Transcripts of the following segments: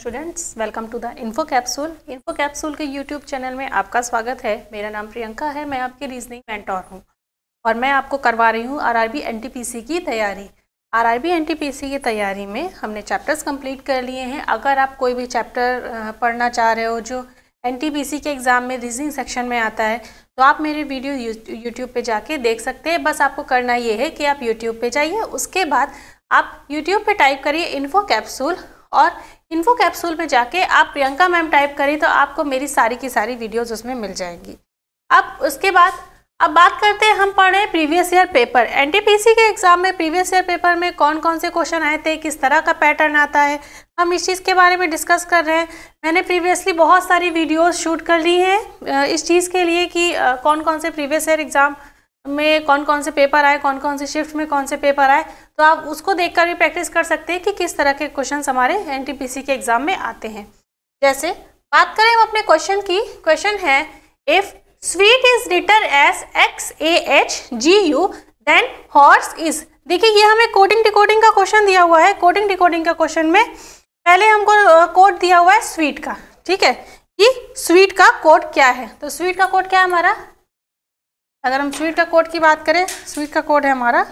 students welcome to the info capsule info capsule के YouTube channel में आपका स्वागत है मेरा नाम प्रियंका है मैं आपके रीजनिंग मेंटोर हूँ और मैं आपको करवा रही हूँ आरआरबी एनटीपीसी की तैयारी आरआरबी एनटीपीसी की तैयारी में हमने चैप्टर्स कंप्लीट कर लिए हैं अगर आप कोई भी चैप्टर पढ़ना चाह रहे हो जो एन के एग्ज़ाम में रीजनिंग सेक्शन में आता है तो आप मेरे वीडियो यूट्यूब पर जाके देख सकते हैं बस आपको करना ये है कि आप यूट्यूब पर जाइए उसके बाद आप यूट्यूब पर टाइप करिए इन्फो कैप्सूल और इन्फो कैप्सूल में जाके आप प्रियंका मैम टाइप करें तो आपको मेरी सारी की सारी वीडियोज़ उसमें मिल जाएंगी अब उसके बाद अब बात करते हैं हम पढ़े प्रीवियस ईयर पेपर एनटीपीसी के एग्ज़ाम में प्रीवियस ईयर पेपर में कौन कौन से क्वेश्चन आए थे किस तरह का पैटर्न आता है हम इस चीज़ के बारे में डिस्कस कर रहे हैं मैंने प्रीवियसली बहुत सारी वीडियोस शूट कर ली हैं इस चीज़ के लिए कि कौन कौन से प्रीवियस ईयर एग्ज़ाम में कौन कौन से पेपर आए कौन कौन से शिफ्ट में कौन से पेपर आए तो आप उसको देखकर भी प्रैक्टिस कर सकते हैं कि किस तरह के क्वेश्चन हमारे एन के एग्ज़ाम में आते हैं जैसे बात करें हम अपने क्वेश्चन की क्वेश्चन है if sweet is written S X A H G U then horse is देखिए ये हमें कोडिंग डिकोडिंग का क्वेश्चन दिया हुआ है कोडिंग डिकोडिंग का क्वेश्चन में पहले हमको कोड दिया हुआ है स्वीट का ठीक है कि स्वीट का कोड क्या है तो स्वीट का कोड क्या है हमारा अगर हम स्वीट का कोड की बात करें स्वीट का कोड है हमारा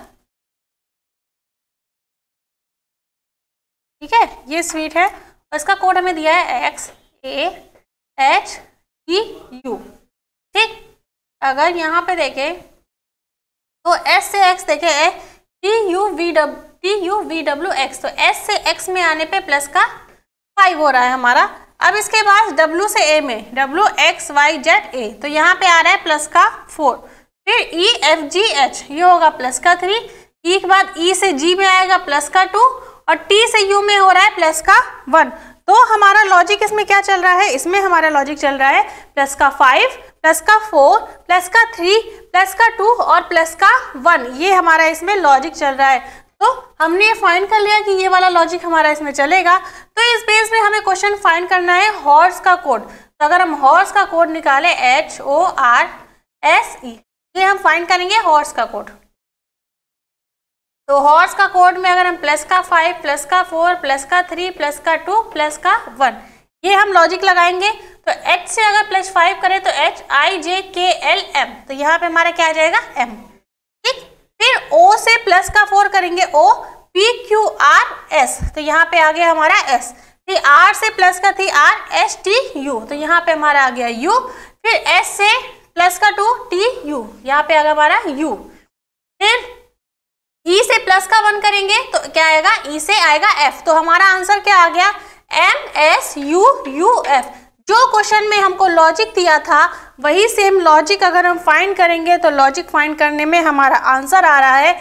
ठीक है ये स्वीट है और इसका कोड हमें दिया है X A H T U ठीक अगर यहाँ पे देखें तो एस से एक्स देखे T U V W T U V W X तो एस से एक्स में आने पे प्लस का फाइव हो रहा है हमारा अब इसके बाद डब्ल्यू से ए में W X Y Z A तो यहाँ पे आ रहा है प्लस का फोर फिर ई एफ जी एच ये होगा प्लस का थ्री ई e के बाद ई e से जी में आएगा प्लस का टू और टी से यू में हो रहा है प्लस का वन तो हमारा लॉजिक इसमें क्या चल रहा है इसमें हमारा लॉजिक चल रहा है प्लस का फाइव प्लस का फोर प्लस का थ्री प्लस का टू और प्लस का वन ये हमारा इसमें लॉजिक चल रहा है तो हमने ये फाइंड कर लिया कि ये वाला लॉजिक हमारा इसमें चलेगा तो इस बेस में हमें क्वेश्चन फाइंड करना है हॉर्स का कोड तो अगर हम हॉर्स का कोड निकालें H O R S E फिर तो हम फाइंड करेंगे हॉर्स का कोड तो हॉर्स का कोड में अगर हम प्लस का फाइव प्लस का फोर प्लस का थ्री प्लस का टू प्लस का वन ये हम लॉजिक लगाएंगे तो एच से अगर प्लस फाइव करें तो एच आई जे के एल एम तो यहाँ पे हमारा क्या आ जाएगा एम ठीक फिर ओ से प्लस का फोर करेंगे O P Q R S तो यहाँ पे आ गया हमारा एस फिर आर से प्लस का थी आर एस टी यू तो यहाँ पे हमारा आ गया यू फिर एस से प्लस का टू टी यू यहाँ पे आ हमारा यू फिर ई e से प्लस का वन करेंगे तो क्या आएगा ई e से आएगा एफ तो हमारा आंसर क्या आ गया M S U U F जो क्वेश्चन में हमको लॉजिक दिया था वही सेम लॉजिक अगर हम फाइंड करेंगे तो लॉजिक फाइंड करने में हमारा आंसर आ रहा है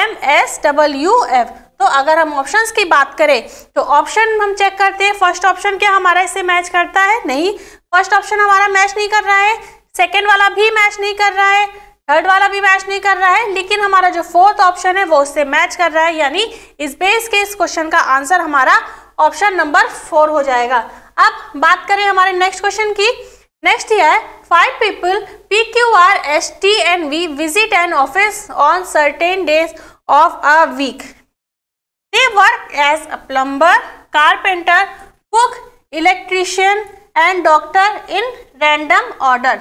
M S double U F तो अगर हम ऑप्शंस की बात करें तो ऑप्शन हम चेक करते हैं फर्स्ट ऑप्शन क्या हमारा इससे मैच करता है नहीं फर्स्ट ऑप्शन हमारा मैच नहीं कर रहा है सेकेंड वाला भी मैच नहीं कर रहा है थर्ड वाला भी मैच नहीं कर रहा है लेकिन हमारा जो फोर्थ ऑप्शन है वो उससे मैच कर रहा है यानी इस बेस के इस क्वेश्चन का आंसर हमारा ऑप्शन नंबर फोर हो जाएगा अब बात करें हमारे नेक्स्ट क्वेश्चन की नेक्स्ट है five people P Q R S T and V visit an office on certain days of a week they work as a plumber carpenter cook electrician and doctor in random order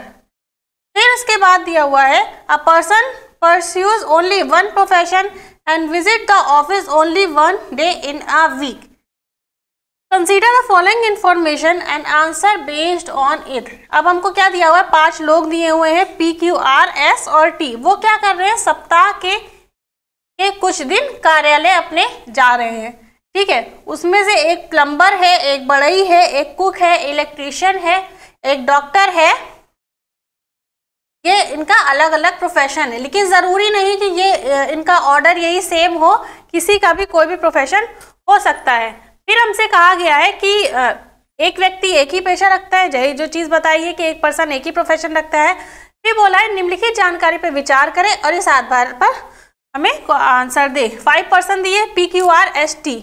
फिर उसके बाद दिया हुआ है a person pursues only one profession and visit the office only one day in a week consider the following information and answer based on it अब हमको क्या दिया हुआ है पांच लोग दिए हुए हैं पी क्यू आर एस और टी वो क्या कर रहे हैं सप्ताह के के कुछ दिन कार्यालय अपने जा रहे हैं ठीक है उसमें से एक प्लम्बर है एक बड़ई है एक कुक है इलेक्ट्रीशियन है एक डॉक्टर है ये इनका अलग अलग प्रोफेशन है लेकिन ज़रूरी नहीं कि ये इनका ऑर्डर यही सेम हो किसी का भी कोई भी प्रोफेशन हो सकता है फिर हमसे कहा गया है कि एक व्यक्ति एक ही पेशा रखता है जही जो चीज़ बताई है कि एक पर्सन एक ही प्रोफेशन रखता है फिर बोला है निम्नलिखित जानकारी पर विचार करें और इस आधार पर हमें आंसर दे फाइव परसेंट दिए P Q R S T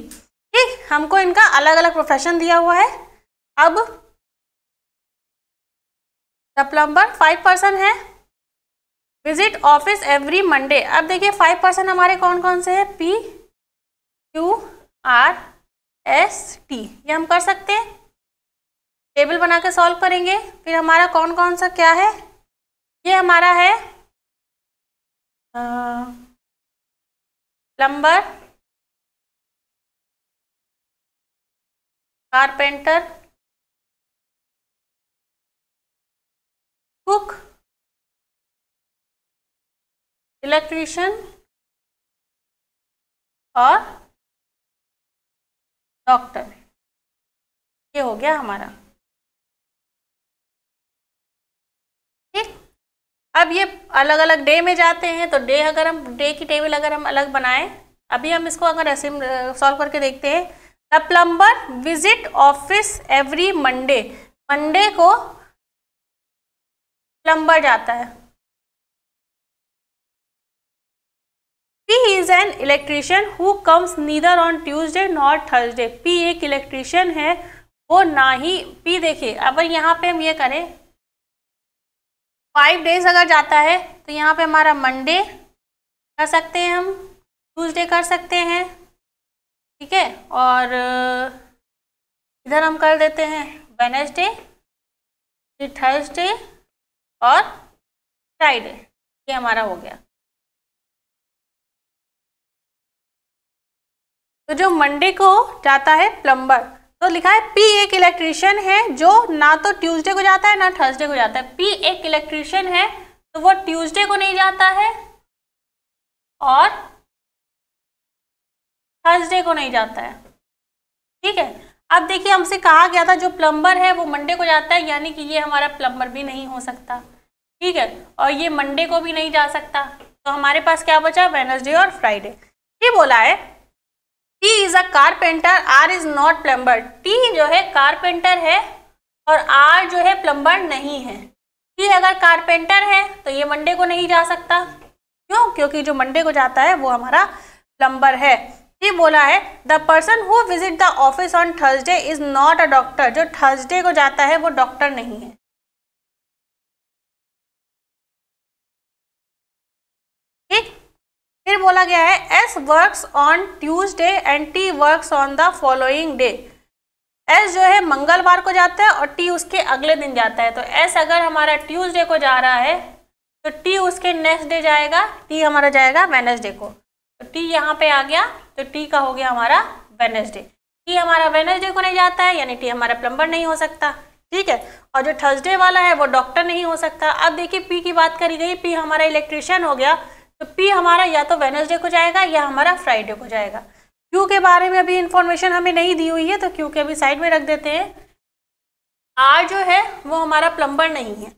ठीक हमको इनका अलग अलग प्रोफेशन दिया हुआ है अब द प्लम्बर फाइव पर्सन है विजिट ऑफिस एवरी मंडे अब देखिए फाइव पर्सन हमारे कौन कौन से हैं P Q R S T ये हम कर सकते हैं टेबल बना के सॉल्व करेंगे फिर हमारा कौन कौन सा क्या है ये हमारा है प्लम्बर कारपेंटर cook electrician और डॉक्टर ये हो गया हमारा ठीक अब ये अलग अलग डे में जाते हैं तो डे अगर हम डे की टेबल अगर हम अलग बनाएं अभी हम इसको अगर ऐसे सॉल्व करके देखते हैं the plumber visit office every Monday Monday को प्लम्बर जाता है P is an electrician who comes neither on Tuesday not Thursday P एक इलेक्ट्रिशियन है वो ना ही पी देखिए अब यहाँ पे हम ये करें फाइव डेज अगर जाता है तो यहाँ पे हमारा मंडे कर सकते हैं हम ट्यूजडे कर सकते हैं ठीक है और इधर हम कर देते हैं वेनेसडे फिर थर्सडे और फ्राइडे ये हमारा हो गया तो जो मंडे को जाता है प्लम्बर तो लिखा है पी एक इलेक्ट्रिशियन है जो ना तो ट्यूसडे को जाता है ना थर्सडे को जाता है पी एक इलेक्ट्रिशियन है तो वो ट्यूसडे को नहीं जाता है और थर्सडे को नहीं जाता है ठीक है अब देखिए हमसे कहा गया था जो प्लम्बर है वो मंडे को जाता है यानी कि ये हमारा प्लम्बर भी नहीं हो सकता ठीक है और ये मंडे को भी नहीं जा सकता तो हमारे पास क्या बचा वेनसडे और फ्राइडे ये बोला है T is a carpenter R is not plumber T जो है कारपेंटर है और आर जो है प्लम्बर नहीं है टी अगर कारपेंटर है तो ये मंडे को नहीं जा सकता क्यों क्योंकि जो मंडे को जाता है वो हमारा प्लम्बर है ये बोला है the person who visit the office on Thursday is not a doctor जो थर्सडे को जाता है वो डॉक्टर नहीं है ठीक फिर बोला गया है S works on Tuesday and T works on the following day S जो है मंगलवार को जाता है और टी उसके अगले दिन जाता है तो एस अगर हमारा ट्यूसडे को जा रहा है तो टी उसके नेक्स्ट डे जाएगा टी हमारा जाएगा वेनसडे को तो टी यहाँ पे आ गया तो टी का हो गया हमारा वेनसडे टी हमारा वेनसडे को नहीं जाता है यानी टी हमारा प्लम्बर नहीं हो सकता ठीक है और जो थर्सडे वाला है वो डॉक्टर नहीं हो सकता अब देखिए पी की बात करी गई पी हमारा इलेक्ट्रिशियन हो गया तो पी हमारा या तो वेनसडे को जाएगा या हमारा फ्राइडे को जाएगा क्यू के बारे में अभी इन्फॉर्मेशन हमें नहीं दी हुई है तो क्यू के अभी साइड में रख देते हैं आर जो है वो हमारा प्लम्बर नहीं है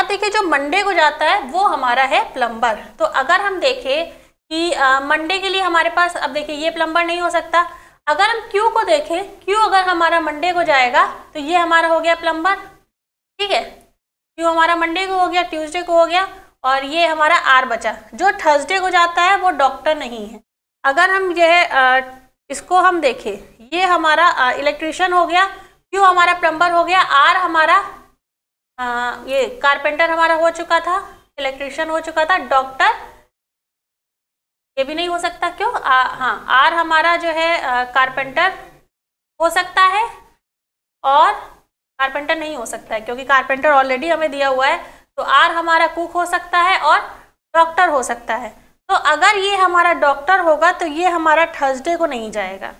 अब देखिए जो मंडे को जाता है वो हमारा है प्लम्बर तो अगर हम देखें कि मंडे के लिए हमारे पास अब देखिए ये प्लम्बर नहीं हो सकता अगर हम क्यू को देखें क्यू अगर हमारा मंडे को जाएगा तो ये हमारा हो गया प्लम्बर ठीक है क्यू हमारा मंडे को हो गया ट्यूसडे को हो गया और ये हमारा आर बचा जो थर्सडे को जाता है वो डॉक्टर नहीं है अगर हम यह इसको हम देखें ये हमारा इलेक्ट्रिशियन हो गया क्यू हमारा प्लम्बर हो गया आर हमारा आ, ये कारपेंटर हमारा हो चुका था इलेक्ट्रिशियन हो चुका था डॉक्टर ये भी नहीं हो सकता क्यों आ, हाँ आर हमारा जो है कारपेंटर हो सकता है और कारपेंटर नहीं हो सकता है क्योंकि कारपेंटर ऑलरेडी हमें दिया हुआ है तो आर हमारा कुक हो सकता है और डॉक्टर हो सकता है तो अगर ये हमारा डॉक्टर होगा तो ये हमारा थर्सडे को नहीं जाएगा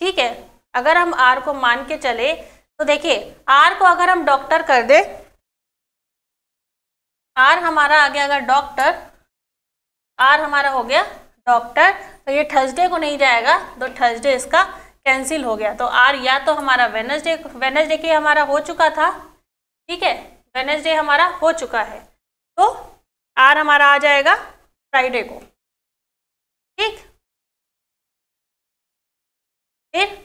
ठीक है अगर हम आर को मान के चले तो देखिए आर को अगर हम डॉक्टर कर दे आर हमारा आ गया अगर डॉक्टर आर हमारा हो गया डॉक्टर तो ये थर्सडे को नहीं जाएगा तो थर्सडे इसका कैंसिल हो गया तो आर या तो हमारा वेनसडे वेनसडे के हमारा हो चुका था ठीक है वेनसडे हमारा हो चुका है तो आर हमारा आ जाएगा फ्राइडे को ठीक फिर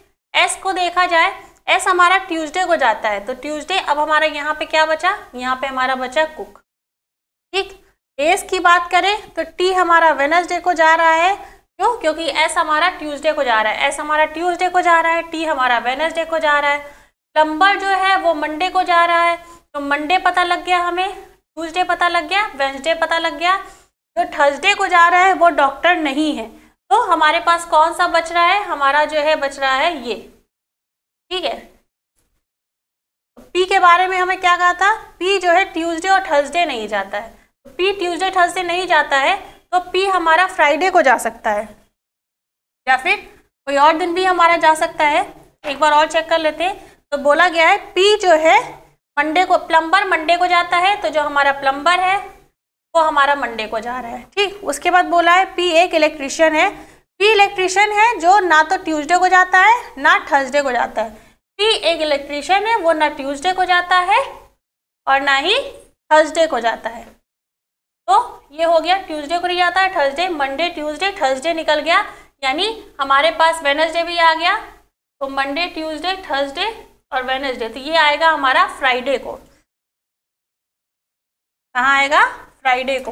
एस को देखा जाए एस हमारा ट्यूसडे को जाता है तो ट्यूसडे अब हमारा यहाँ पे क्या बचा यहाँ पे हमारा बचा कुक ठीक डेज की बात करें तो टी हमारा वेनसडे को जा रहा है क्यों क्योंकि एस हमारा ट्यूसडे को जा रहा है एस हमारा ट्यूसडे को जा रहा है टी हमारा वेनसडे को जा रहा है प्लम्बर जो है वो मंडे को जा रहा है तो मंडे पता लग गया हमें ट्यूसडे पता लग गया वेंसडे पता लग गया जो थर्सडे को जा रहा है वो डॉक्टर नहीं है तो हमारे पास कौन सा बच रहा है हमारा जो है बच रहा है ये ठीक है पी के बारे में हमें क्या कहा था पी जो है ट्यूसडे और थर्सडे नहीं जाता है पी ट्यूजडे थर्सडे नहीं जाता है तो पी हमारा फ्राइडे को जा सकता है या फिर कोई और दिन भी हमारा जा सकता है एक बार और चेक कर लेते हैं तो बोला गया है पी जो है मंडे को प्लम्बर मंडे को जाता है तो जो हमारा प्लम्बर है वो हमारा मंडे को जा रहा है ठीक उसके बाद बोला है पी एक इलेक्ट्रिशियन है पी इलेक्ट्रिशियन है जो ना तो ट्यूजडे को जाता है ना थर्सडे को जाता है पी एक इलेक्ट्रिशियन है वो ना ट्यूजडे को जाता है और ना ही थर्सडे को जाता है तो ये हो गया ट्यूसडे को नहीं आता है थर्सडे मंडे ट्यूसडे थर्सडे निकल गया यानी हमारे पास वेनसडे भी आ गया तो मंडे ट्यूसडे थर्सडे और वेनसडे तो ये आएगा हमारा फ्राइडे को कहाँ आएगा फ्राइडे को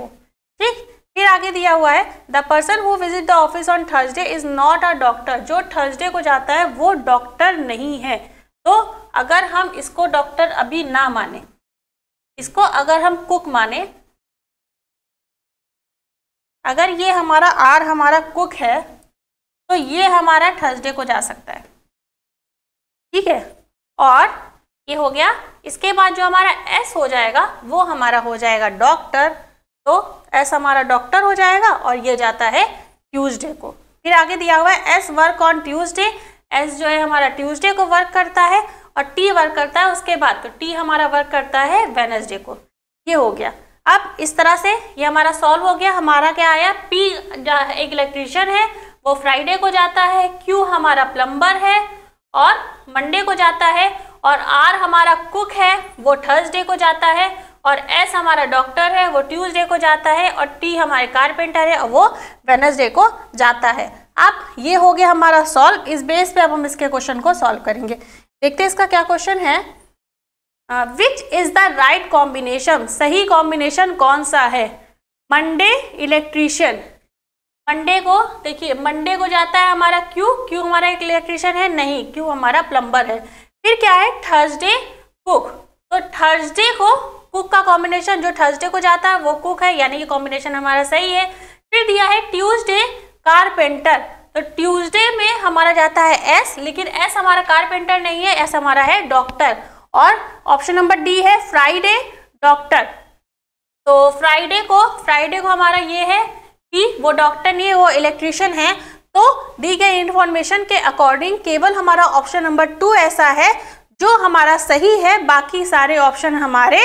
ठीक फिर आगे दिया हुआ है the person who visit the office on Thursday is not a doctor जो थर्सडे को जाता है वो डॉक्टर नहीं है तो अगर हम इसको डॉक्टर अभी ना माने इसको अगर हम कुक माने अगर ये हमारा आर हमारा कुक है तो ये हमारा थर्सडे को जा सकता है ठीक है और ये हो गया इसके बाद जो हमारा एस हो जाएगा वो हमारा हो जाएगा डॉक्टर तो एस हमारा डॉक्टर हो जाएगा और ये जाता है ट्यूसडे को फिर आगे दिया हुआ है S work on Tuesday S जो है हमारा ट्यूसडे को वर्क करता है और टी वर्क करता है उसके बाद तो टी हमारा वर्क करता है वेनसडे को ये हो गया अब इस तरह से ये हमारा सॉल्व हो गया हमारा क्या आया पी एक इलेक्ट्रिशियन है वो फ्राइडे को जाता है क्यू हमारा प्लम्बर है और मंडे को जाता है और आर हमारा कुक है वो थर्सडे को जाता है और एस हमारा डॉक्टर है वो ट्यूसडे को जाता है और टी हमारे कारपेंटर है और वो वेनसडे को जाता है अब ये हो गया हमारा सॉल्व इस बेस पे अब हम इसके क्वेश्चन को सॉल्व करेंगे देखते हैं इसका क्या क्वेश्चन है which is the right combination सही कॉम्बिनेशन कौन सा है मंडे इलेक्ट्रीशियन मंडे को देखिए मंडे को जाता है हमारा क्यू क्यू हमारा एक इलेक्ट्रीशियन है नहीं क्यू हमारा प्लम्बर है फिर क्या है थर्सडे कुक तो थर्सडे को कुक का कॉम्बिनेशन जो थर्सडे को जाता है वो कुक है यानी कि कॉम्बिनेशन हमारा सही है फिर दिया है ट्यूसडे कारपेंटर तो ट्यूसडे में हमारा जाता है एस लेकिन एस हमारा कारपेंटर नहीं है एस हमारा है डॉक्टर और ऑप्शन नंबर डी है फ्राइडे डॉक्टर तो फ्राइडे को फ्राइडे को हमारा ये है कि वो डॉक्टर नहीं है वो इलेक्ट्रिशियन है तो दी गई इन्फॉर्मेशन के अकॉर्डिंग केवल हमारा ऑप्शन नंबर टू ऐसा है जो हमारा सही है बाकी सारे ऑप्शन हमारे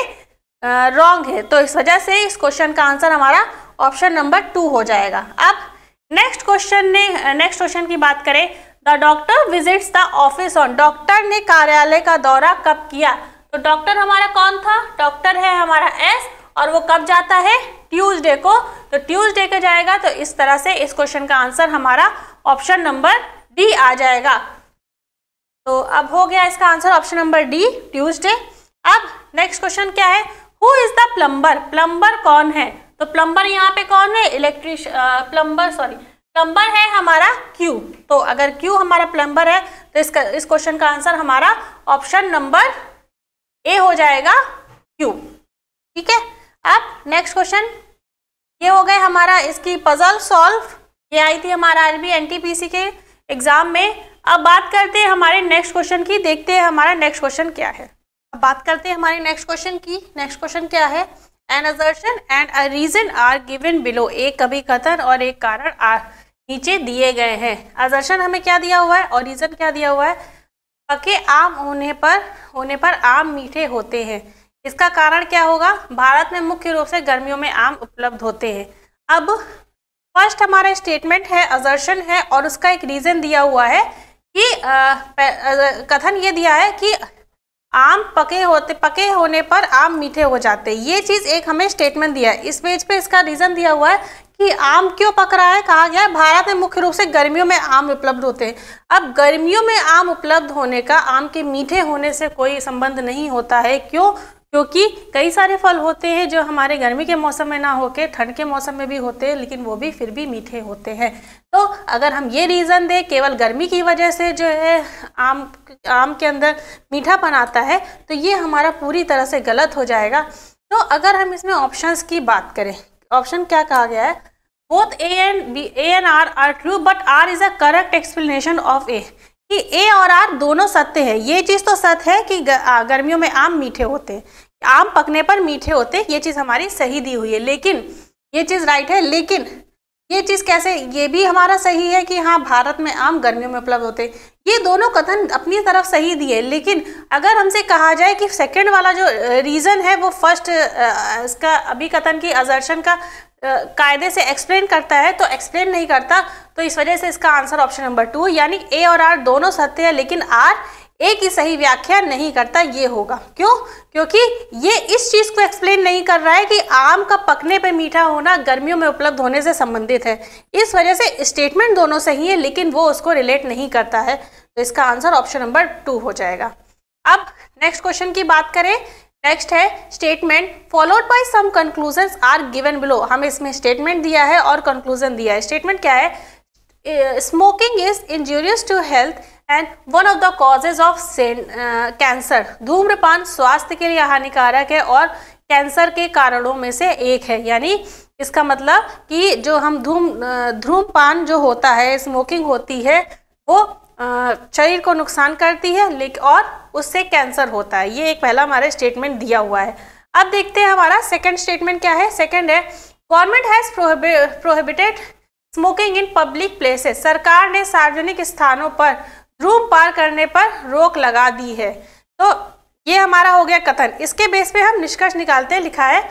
रॉन्ग है तो इस वजह से इस क्वेश्चन का आंसर हमारा ऑप्शन नंबर टू हो जाएगा अब नेक्स्ट क्वेश्चन ने नेक्स्ट क्वेश्चन की बात करें the doctor visits the office on doctor ने कार्यालय का दौरा कब किया तो डॉक्टर हमारा कौन था डॉक्टर है हमारा एस और वो कब जाता है ट्यूसडे को तो ट्यूसडे के जाएगा तो इस तरह से इस क्वेश्चन का आंसर हमारा ऑप्शन नंबर डी आ जाएगा तो अब हो गया इसका answer option number D Tuesday अब नेक्स्ट क्वेश्चन क्या है who is the plumber plumber कौन है तो प्लम्बर यहाँ पे कौन है इलेक्ट्रिश प्लम्बर सॉरी प्लम्बर है हमारा Q तो अगर Q हमारा प्लम्बर है तो इसका इस क्वेश्चन का आंसर हमारा ऑप्शन नंबर ए हो जाएगा Q ठीक है अब नेक्स्ट क्वेश्चन ये हो गए हमारा इसकी पजल सॉल्व ये आई थी हमारा आरबी एनटीपीसी के एग्जाम में अब बात करते हैं हमारे नेक्स्ट क्वेश्चन की देखते हैं हमारा नेक्स्ट क्वेश्चन क्या है अब बात करते हैं हमारे नेक्स्ट क्वेश्चन की नेक्स्ट क्वेश्चन क्या है an assertion and a reason are given below एक कभी कथन और एक कारण आर नीचे दिए गए हैं आदर्शन हमें क्या दिया हुआ है और रीजन क्या दिया हुआ है पके आम होने पर होने पर आम मीठे होते हैं इसका कारण क्या होगा भारत में मुख्य रूप से गर्मियों में आम उपलब्ध होते हैं अब फर्स्ट हमारा स्टेटमेंट है अजर्शन है और उसका एक रीज़न दिया हुआ है कि आ, कथन ये दिया है कि आम पके होते पके होने पर आम मीठे हो जाते ये चीज़ एक हमें स्टेटमेंट दिया है इस पेज पे इसका रीज़न दिया हुआ है कि आम क्यों पक रहा है कहा गया है भारत में मुख्य रूप से गर्मियों में आम उपलब्ध होते हैं अब गर्मियों में आम उपलब्ध होने का आम के मीठे होने से कोई संबंध नहीं होता है क्यों क्योंकि कई सारे फल होते हैं जो हमारे गर्मी के मौसम में ना होके ठंड के मौसम में भी होते हैं लेकिन वो भी फिर भी मीठे होते हैं तो अगर हम ये रीज़न दें केवल गर्मी की वजह से जो है आम आम के अंदर मीठापन आता है तो ये हमारा पूरी तरह से गलत हो जाएगा तो अगर हम इसमें ऑप्शंस की बात करें ऑप्शन क्या कहा गया है both A and B A and R are true but R is a correct explanation of A कि ए और आर दोनों सत्य है ये चीज़ तो सत्य है कि गर्मियों में आम मीठे होते हैं आम पकने पर मीठे होते ये चीज़ हमारी सही दी हुई है लेकिन ये चीज़ राइट है लेकिन ये चीज़ कैसे ये भी हमारा सही है कि हाँ भारत में आम गर्मियों में उपलब्ध होते ये दोनों कथन अपनी तरफ सही दिए लेकिन अगर हमसे कहा जाए कि सेकंड वाला जो रीज़न है वो फर्स्ट इसका अभी कथन की अजर्शन का कायदे से एक्सप्लेन करता है तो एक्सप्लेन नहीं करता तो इस वजह से इसका आंसर ऑप्शन नंबर टू यानी ए और आर दोनों सत्य है लेकिन आर ए की सही व्याख्या नहीं करता ये होगा क्यों क्योंकि ये इस चीज़ को एक्सप्लेन नहीं कर रहा है कि आम का पकने पर मीठा होना गर्मियों में उपलब्ध होने से संबंधित है इस वजह से स्टेटमेंट दोनों सही है लेकिन वो उसको रिलेट नहीं करता है तो इसका आंसर ऑप्शन नंबर टू हो जाएगा अब नेक्स्ट क्वेश्चन की बात करें नेक्स्ट है statement followed by some conclusion are given below हमें इसमें स्टेटमेंट दिया है और कंक्लूजन दिया है स्टेटमेंट क्या है smoking is injurious to health and one of the causes of cancer धूम्रपान स्वास्थ्य के लिए हानिकारक है और कैंसर के कारणों में से एक है यानी इसका मतलब कि जो हम धूम uh, धूमपान जो होता है स्मोकिंग होती है वो uh, शरीर को नुकसान करती है लेकिन और उससे कैंसर होता है ये एक पहला हमारे स्टेटमेंट दिया हुआ है अब देखते हैं हमारा सेकंड स्टेटमेंट क्या है सेकंड है government has prohibited smoking in public places सरकार ने सार्वजनिक स्थानों पर धूम पार करने पर रोक लगा दी है तो ये हमारा हो गया कथन इसके बेस पे हम निष्कर्ष निकालते हैं लिखा है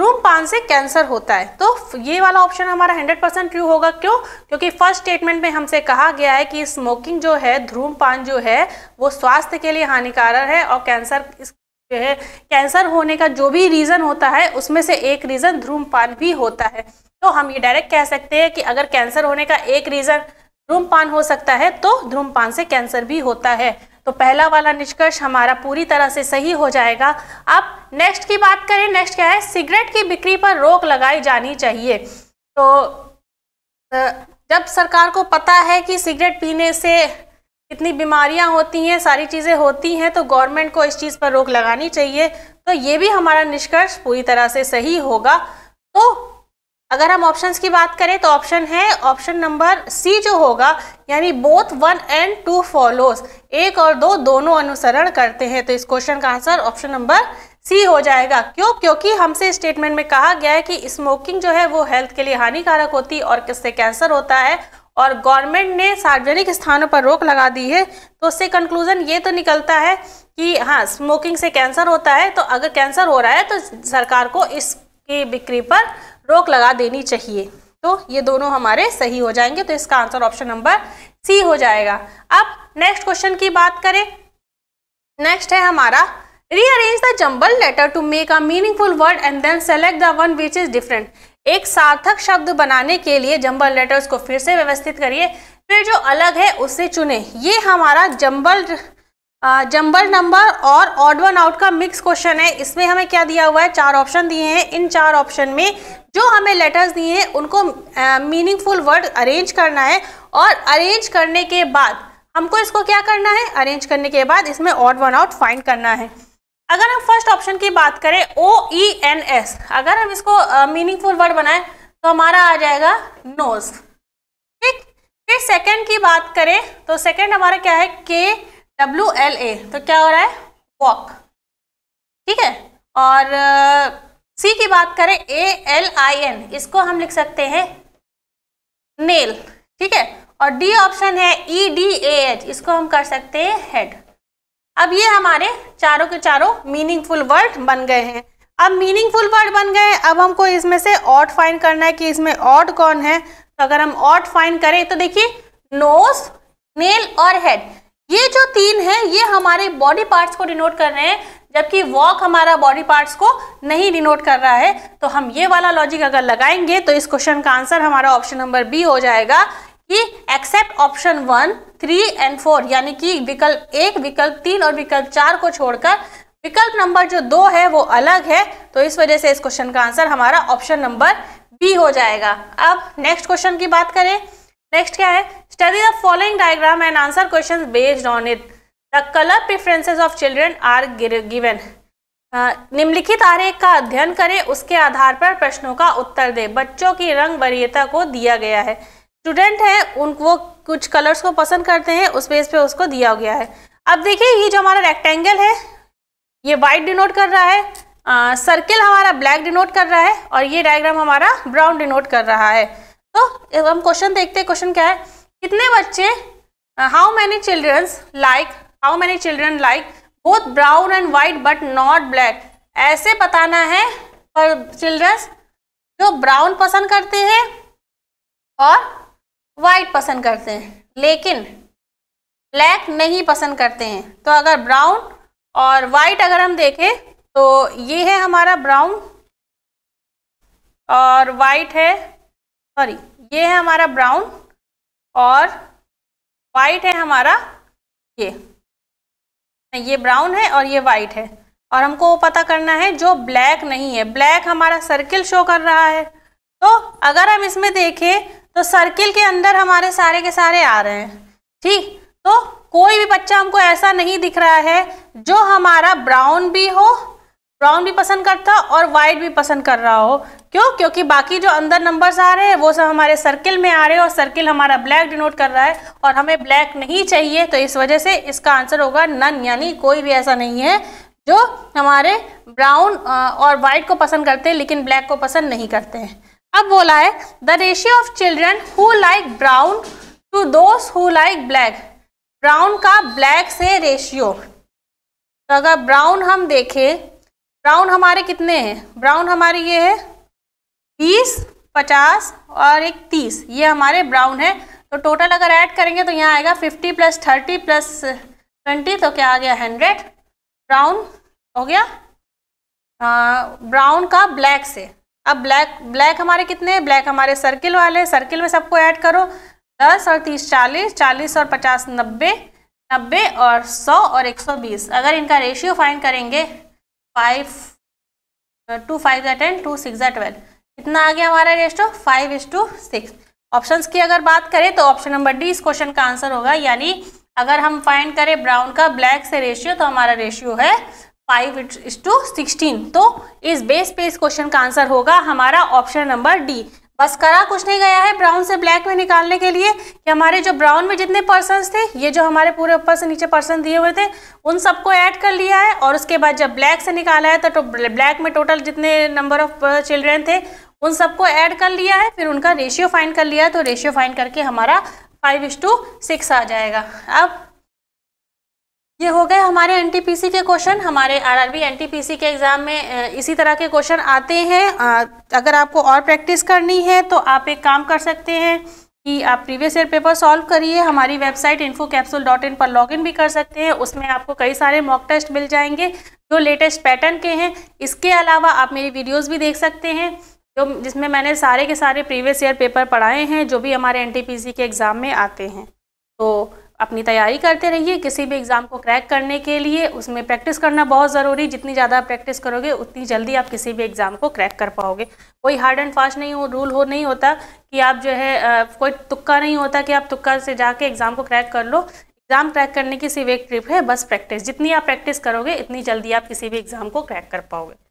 पान से कैंसर होता है तो ये वाला ऑप्शन हमारा 100 परसेंट ट्रू होगा क्यों क्योंकि फर्स्ट स्टेटमेंट में हमसे कहा गया है कि स्मोकिंग जो है धूमपान जो है वो स्वास्थ्य के लिए हानिकारक है और कैंसर जो है कैंसर होने का जो भी रीज़न होता है उसमें से एक रीज़न धूमपान भी होता है तो हम ये डायरेक्ट कह सकते हैं कि अगर कैंसर होने का एक रीज़न ध्रूमपान हो सकता है तो ध्रूमपान से कैंसर भी होता है तो पहला वाला निष्कर्ष हमारा पूरी तरह से सही हो जाएगा अब नेक्स्ट की बात करें नेक्स्ट क्या है सिगरेट की बिक्री पर रोक लगाई जानी चाहिए तो जब सरकार को पता है कि सिगरेट पीने से कितनी बीमारियां होती हैं सारी चीज़ें होती हैं तो गवर्नमेंट को इस चीज़ पर रोक लगानी चाहिए तो ये भी हमारा निष्कर्ष पूरी तरह से सही होगा तो अगर हम ऑप्शंस की बात करें तो ऑप्शन है ऑप्शन नंबर सी जो होगा यानी both one and two follows एक और दो दोनों अनुसरण करते हैं तो इस क्वेश्चन का आंसर ऑप्शन नंबर सी हो जाएगा क्यों क्योंकि हमसे स्टेटमेंट में कहा गया है कि स्मोकिंग जो है वो हेल्थ के लिए हानिकारक होती और किससे कैंसर होता है और गवर्नमेंट ने सार्वजनिक स्थानों पर रोक लगा दी है तो उससे कंक्लूजन ये तो निकलता है कि हाँ स्मोकिंग से कैंसर होता है तो अगर कैंसर हो रहा है तो सरकार को इसकी बिक्री पर रोक लगा देनी चाहिए तो ये दोनों हमारे सही हो जाएंगे तो इसका आंसर ऑप्शन नंबर सी हो जाएगा अब नेक्स्ट क्वेश्चन की बात करें नेक्स्ट है हमारा rearrange the jumble letter to make a meaningful word and then select the one which is different एक सार्थक शब्द बनाने के लिए जम्बल लेटर्स को फिर से व्यवस्थित करिए फिर जो अलग है उसे चुने ये हमारा जम्बल जंबल नंबर और ऑड वन आउट का मिक्स क्वेश्चन है इसमें हमें क्या दिया हुआ है चार ऑप्शन दिए हैं इन चार ऑप्शन में जो हमें लेटर्स दिए हैं उनको मीनिंगफुल वर्ड अरेंज करना है और अरेंज करने के बाद हमको इसको क्या करना है अरेंज करने के बाद इसमें ऑड वन आउट फाइंड करना है अगर हम फर्स्ट ऑप्शन की बात करें ओ ई एन एस अगर हम इसको मीनिंगफुल वर्ड बनाएं तो हमारा आ जाएगा नोज ठीक फिर सेकेंड की बात करें तो सेकेंड हमारा क्या है के डब्ल्यू एल ए तो क्या हो रहा है वॉक ठीक है और सी uh, की बात करें ए एल आई एन इसको हम लिख सकते हैं नेल ठीक है और डी ऑप्शन है ई डी ए एच इसको हम कर सकते हैं हेड अब ये हमारे चारों के चारों मीनिंगफुल वर्ड बन गए हैं अब मीनिंगफुल वर्ड बन गए अब हमको इसमें से ऑट फाइन करना है कि इसमें ऑट कौन है तो अगर हम ऑट फाइन करें तो देखिए नोस नेल और हेड ये जो तीन है ये हमारे बॉडी पार्ट्स को डिनोट कर रहे हैं जबकि वॉक हमारा बॉडी पार्ट्स को नहीं डिनोट कर रहा है तो हम ये वाला लॉजिक अगर लगाएंगे तो इस क्वेश्चन का आंसर हमारा ऑप्शन नंबर बी हो जाएगा कि except option one three and four यानी कि विकल्प एक विकल्प तीन और विकल्प चार को छोड़कर विकल्प नंबर जो दो है वो अलग है तो इस वजह से इस क्वेश्चन का आंसर हमारा ऑप्शन नंबर बी हो जाएगा अब नेक्स्ट क्वेश्चन की बात करें नेक्स्ट क्या है study the following diagram and answer question based on it the colour preferences of children are given निम्नलिखित आरेख का अध्ययन करें उसके आधार पर प्रश्नों का उत्तर दें बच्चों की रंग वरीयता को दिया गया है स्टूडेंट है उन वो कुछ कलर्स को पसंद करते हैं उस बेस पे उसको दिया गया है अब देखिए ये जो हमारा रेक्टेंगल है ये वाइट डिनोट कर रहा है सर्किल uh, हमारा ब्लैक डिनोट कर रहा है और ये डायग्राम हमारा ब्राउन डिनोट कर रहा है तो हम क्वेश्चन देखते हैं क्वेश्चन क्या है कितने बच्चे how many childrens like how many children like both brown and white but not black ऐसे बताना है पर चिल्ड्रंस जो ब्राउन पसंद करते हैं और वाइट पसंद करते हैं लेकिन ब्लैक नहीं पसंद करते हैं तो अगर ब्राउन और वाइट अगर हम देखें तो ये है हमारा ब्राउन और वाइट है सॉरी ये है हमारा ब्राउन और वाइट है हमारा ये ये ब्राउन है और ये वाइट है और हमको वो पता करना है जो ब्लैक नहीं है ब्लैक हमारा सर्किल शो कर रहा है तो अगर हम इसमें देखें तो सर्किल के अंदर हमारे सारे के सारे आ रहे हैं ठीक तो कोई भी बच्चा हमको ऐसा नहीं दिख रहा है जो हमारा ब्राउन भी हो ब्राउन भी पसंद करता और वाइट भी पसंद कर रहा हो क्यों क्योंकि बाकी जो अंदर नंबर्स आ रहे हैं वो सब हमारे सर्किल में आ रहे हैं और सर्किल हमारा ब्लैक डिनोट कर रहा है और हमें ब्लैक नहीं चाहिए तो इस वजह से इसका आंसर होगा नन यानी कोई भी ऐसा नहीं है जो हमारे ब्राउन और वाइट को पसंद करते हैं लेकिन ब्लैक को पसंद नहीं करते हैं अब बोला है the ratio of children who like brown to those who like black brown का ब्लैक से रेशियो तो अगर ब्राउन हम देखें ब्राउन हमारे कितने हैं ब्राउन हमारे ये है बीस पचास और एक तीस ये हमारे ब्राउन है तो टोटल अगर ऐड करेंगे तो यहाँ आएगा fifty plus thirty plus twenty तो क्या आ गया हंड्रेड ब्राउन हो गया ब्राउन का ब्लैक से अब ब्लैक ब्लैक हमारे कितने हैं ब्लैक हमारे सर्किल वाले सर्किल में सबको ऐड करो दस और तीस चालीस चालीस और पचास नब्बे नब्बे और सौ और एक सौ बीस अगर इनका रेशियो फाइन करेंगे फाइव टू फाइव या टेन टू सिक्स या ट्वेल्व कितना आ गया हमारा ratio five is to six option की अगर बात करें तो ऑप्शन नंबर डी इस क्वेश्चन का आंसर होगा यानी अगर हम फाइंड करें ब्राउन का ब्लैक से रेशियो तो हमारा रेशियो है फाइव इज टू सिक्सटीन तो इस बेस पे इस क्वेश्चन का आंसर होगा हमारा ऑप्शन नंबर डी बस करा कुछ नहीं गया है ब्राउन से ब्लैक में निकालने के लिए कि हमारे जो ब्राउन में जितने पर्सन थे ये जो हमारे पूरे ऊपर से नीचे पर्सन दिए हुए थे उन सबको ऐड कर लिया है और उसके बाद जब ब्लैक से निकाला है तो, तो ब्लैक में टोटल जितने नंबर ऑफ चिल्ड्रेन थे उन सबको ऐड कर लिया है फिर उनका रेशियो फाइन कर लिया है तो रेशियो फाइन करके हमारा फाइव टू सिक्स आ जाएगा अब ये हो गए हमारे एनटीपीसी के क्वेश्चन हमारे आरआरबी एनटीपीसी के एग्ज़ाम में इसी तरह के क्वेश्चन आते हैं अगर आपको और प्रैक्टिस करनी है तो आप एक काम कर सकते हैं कि आप प्रीवियस ईयर पेपर सॉल्व करिए हमारी website info capsule dot in पर लॉगिन भी कर सकते हैं उसमें आपको कई सारे मॉक टेस्ट मिल जाएंगे जो लेटेस्ट पैटर्न के हैं इसके अलावा आप मेरी वीडियोज़ भी देख सकते हैं जो जिसमें मैंने सारे के सारे प्रीवियस ईयर पेपर पढ़ाए हैं जो भी हमारे एन के एग्ज़ाम में आते हैं तो अपनी तैयारी करते रहिए किसी भी एग्ज़ाम को क्रैक करने के लिए उसमें प्रैक्टिस करना बहुत ज़रूरी जितनी ज़्यादा प्रैक्टिस करोगे उतनी जल्दी आप किसी भी एग्ज़ाम को क्रैक कर पाओगे कोई हार्ड एंड फास्ट नहीं हो रूल हो नहीं होता कि आप जो है आ, कोई तुक्का नहीं होता कि आप तुक्का से जाके एग्ज़ाम को क्रैक कर लो एग्ज़ाम क्रैक करने की सिर्फ एक ट्रिप है बस प्रैक्टिस जितनी आप प्रैक्टिस करोगे इतनी जल्दी आप किसी भी एग्ज़ाम को क्रैक कर पाओगे